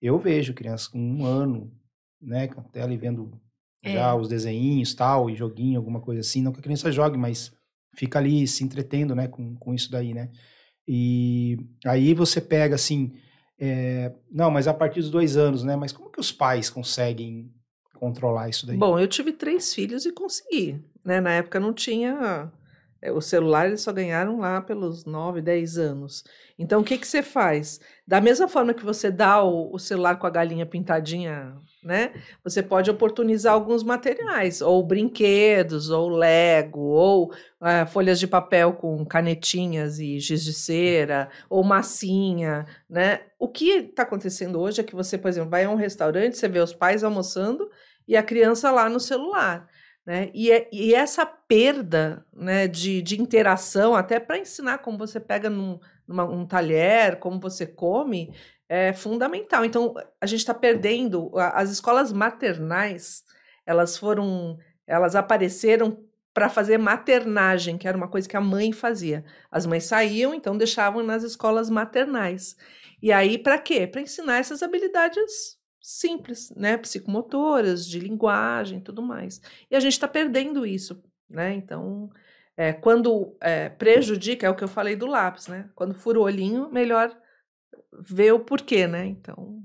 Eu vejo crianças com um ano, né, com a tela e vendo é. já os desenhinhos, tal, e joguinho, alguma coisa assim. Não que a criança jogue, mas fica ali se entretendo, né, com, com isso daí, né? E aí você pega assim, é, não, mas a partir dos dois anos, né? Mas como que os pais conseguem controlar isso daí? Bom, eu tive três filhos e consegui, né? Na época não tinha é, o celular eles só ganharam lá pelos 9, 10 anos. Então, o que, que você faz? Da mesma forma que você dá o, o celular com a galinha pintadinha, né? Você pode oportunizar alguns materiais, ou brinquedos, ou Lego, ou ah, folhas de papel com canetinhas e giz de cera, ou massinha, né? O que está acontecendo hoje é que você, por exemplo, vai a um restaurante, você vê os pais almoçando e a criança lá no celular. Né? E, é, e essa perda né, de, de interação, até para ensinar como você pega num, numa, um talher, como você come, é fundamental. Então, a gente está perdendo. As escolas maternais, elas foram. Elas apareceram para fazer maternagem, que era uma coisa que a mãe fazia. As mães saíam, então deixavam nas escolas maternais. E aí, para quê? Para ensinar essas habilidades simples, né? Psicomotoras, de linguagem, tudo mais. E a gente está perdendo isso, né? Então, é, quando é, prejudica, é o que eu falei do lápis, né? Quando fura o olhinho, melhor ver o porquê, né? Então,